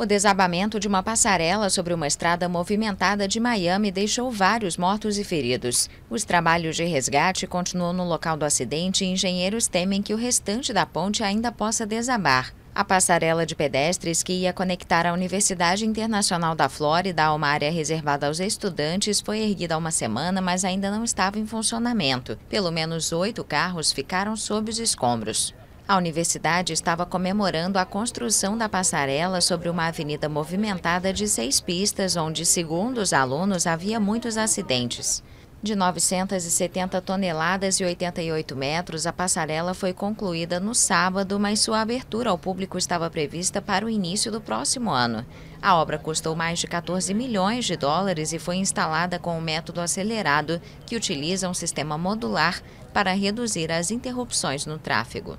O desabamento de uma passarela sobre uma estrada movimentada de Miami deixou vários mortos e feridos. Os trabalhos de resgate continuam no local do acidente e engenheiros temem que o restante da ponte ainda possa desabar. A passarela de pedestres que ia conectar a Universidade Internacional da Flórida a uma área reservada aos estudantes foi erguida há uma semana, mas ainda não estava em funcionamento. Pelo menos oito carros ficaram sob os escombros. A universidade estava comemorando a construção da passarela sobre uma avenida movimentada de seis pistas, onde, segundo os alunos, havia muitos acidentes. De 970 toneladas e 88 metros, a passarela foi concluída no sábado, mas sua abertura ao público estava prevista para o início do próximo ano. A obra custou mais de 14 milhões de dólares e foi instalada com um método acelerado que utiliza um sistema modular para reduzir as interrupções no tráfego.